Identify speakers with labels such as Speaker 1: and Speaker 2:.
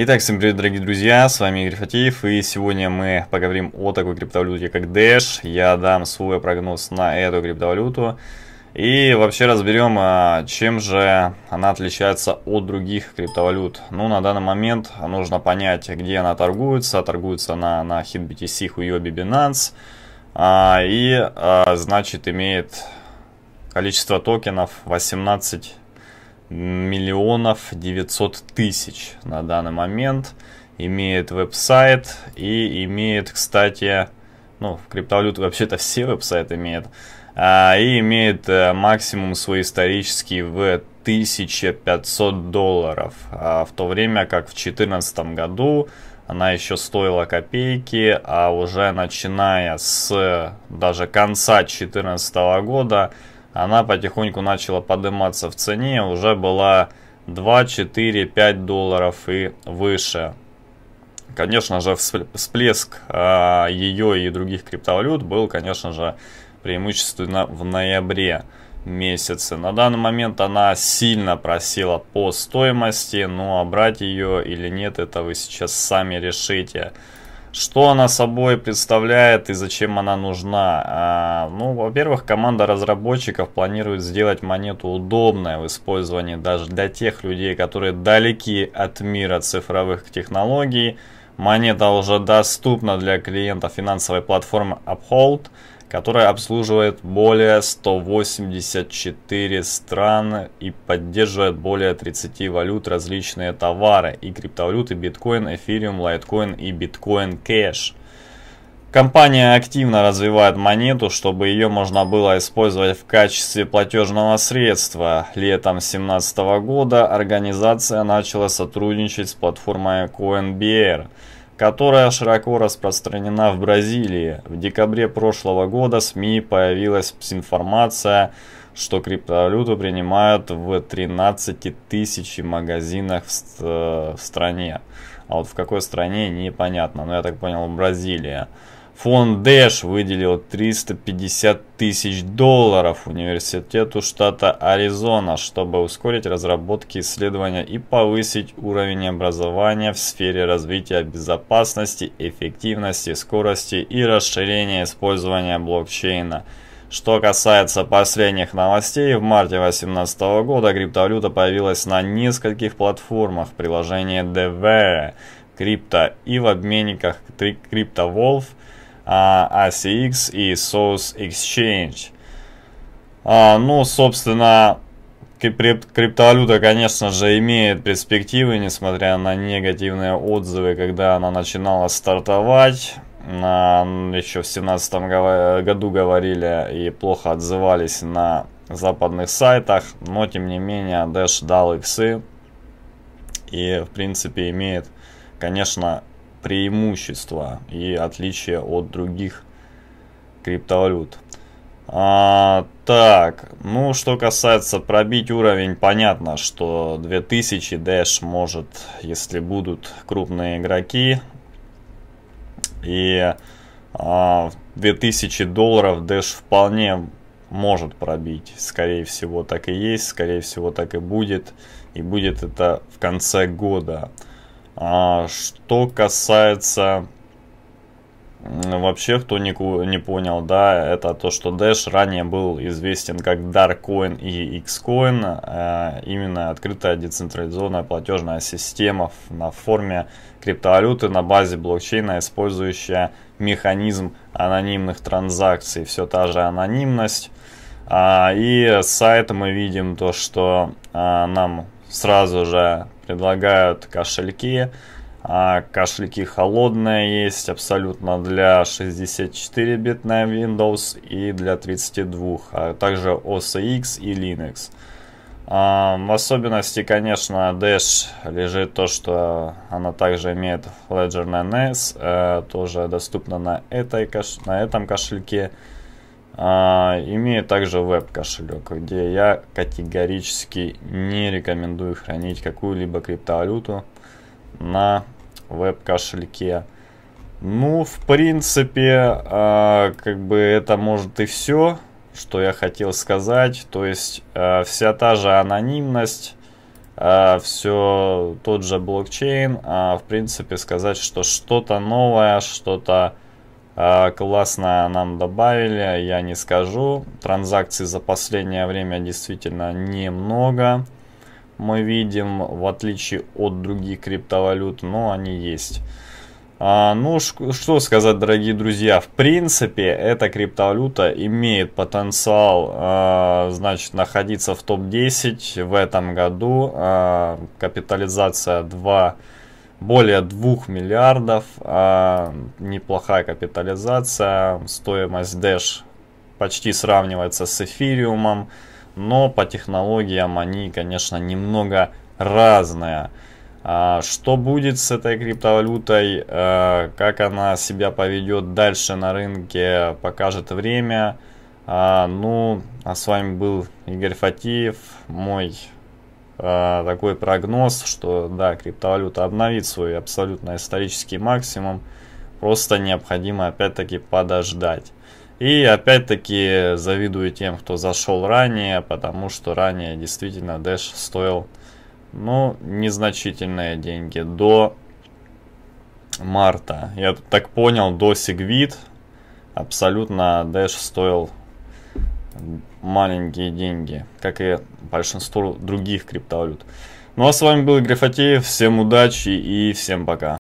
Speaker 1: Итак, всем привет, дорогие друзья, с вами Игорь Фатеев, и сегодня мы поговорим о такой криптовалюте, как Dash. Я дам свой прогноз на эту криптовалюту, и вообще разберем, а, чем же она отличается от других криптовалют. Ну, на данный момент нужно понять, где она торгуется. Торгуется она на HitBTC, Huobi, Binance, а, и, а, значит, имеет количество токенов 18 миллионов 900 тысяч на данный момент. Имеет веб-сайт и имеет, кстати, ну, в криптовалюту вообще-то все веб-сайты имеют, а, и имеет а, максимум свой исторический в 1500 долларов, а, в то время как в 2014 году она еще стоила копейки, а уже начиная с даже конца 2014 года она потихоньку начала подниматься в цене, уже была 2, 4, 5 долларов и выше. Конечно же, всплеск а, ее и других криптовалют был, конечно же, преимущественно в ноябре месяце. На данный момент она сильно просила по стоимости, но ну, а брать ее или нет, это вы сейчас сами решите. Что она собой представляет и зачем она нужна? А, ну, во-первых, команда разработчиков планирует сделать монету удобной в использовании даже для тех людей, которые далеки от мира цифровых технологий. Монета уже доступна для клиента финансовой платформы Uphold – которая обслуживает более 184 стран и поддерживает более 30 валют, различные товары и криптовалюты биткоин, эфириум, лайткоин и биткоин кэш. Компания активно развивает монету, чтобы ее можно было использовать в качестве платежного средства. Летом 2017 года организация начала сотрудничать с платформой CoinBear – которая широко распространена в Бразилии. В декабре прошлого года в СМИ появилась информация, что криптовалюту принимают в 13 тысяч магазинах в, в стране. А вот в какой стране, непонятно. Но я так понял, Бразилия. Фонд Дэш выделил 350 тысяч долларов университету штата Аризона, чтобы ускорить разработки исследования и повысить уровень образования в сфере развития безопасности, эффективности, скорости и расширения использования блокчейна. Что касается последних новостей, в марте 2018 года криптовалюта появилась на нескольких платформах приложения DeVere, Крипто и в обменниках CryptoWolf – а, ACX и Source Exchange. А, ну, собственно, крип криптовалюта, конечно же, имеет перспективы, несмотря на негативные отзывы, когда она начинала стартовать. Еще в 2017 году говорили и плохо отзывались на западных сайтах, но тем не менее Dash дал иксы и в принципе имеет, конечно, преимущества и отличия от других криптовалют. А, так, ну что касается пробить уровень, понятно, что 2000 Dash может, если будут крупные игроки. И а, 2000 долларов Dash вполне может пробить. Скорее всего так и есть, скорее всего так и будет. И будет это в конце года. А что касается вообще, кто не, не понял, да, это то, что Dash ранее был известен как Darkcoin и Xcoin, а именно открытая децентрализованная платежная система на форме криптовалюты на базе блокчейна, использующая механизм анонимных транзакций, все та же анонимность. А, и с сайта мы видим то, что а, нам сразу же предлагают кошельки. А кошельки холодные есть абсолютно для 64-бит Windows и для 32, а также OS X и Linux. А, в особенности, конечно, Dash лежит то, что она также имеет Ledger NS, э, тоже доступна на, этой, на этом кошельке а, имею также веб-кошелек, где я категорически не рекомендую хранить какую-либо криптовалюту на веб-кошельке. Ну, в принципе, а, как бы это может и все, что я хотел сказать. То есть а, вся та же анонимность, а, все тот же блокчейн. А, в принципе, сказать, что что-то новое, что-то а, классно нам добавили, я не скажу. Транзакций за последнее время действительно немного. Мы видим, в отличие от других криптовалют, но они есть. А, ну, что сказать, дорогие друзья, в принципе, эта криптовалюта имеет потенциал, а, значит, находиться в топ-10 в этом году. А, капитализация 2 более 2 миллиардов, а неплохая капитализация, стоимость Dash почти сравнивается с эфириумом, но по технологиям они, конечно, немного разные. А что будет с этой криптовалютой, э, как она себя поведет дальше на рынке, покажет время. А, ну, а с вами был Игорь Фатиев, мой Э, такой прогноз, что да, криптовалюта обновит свой абсолютно исторический максимум, просто необходимо опять-таки подождать. И опять-таки завидую тем, кто зашел ранее, потому что ранее действительно Dash стоил, ну, незначительные деньги до марта. Я так понял, до Segwit абсолютно Dash стоил маленькие деньги, как и большинство других криптовалют. Ну а с вами был Грифатеев. всем удачи и всем пока.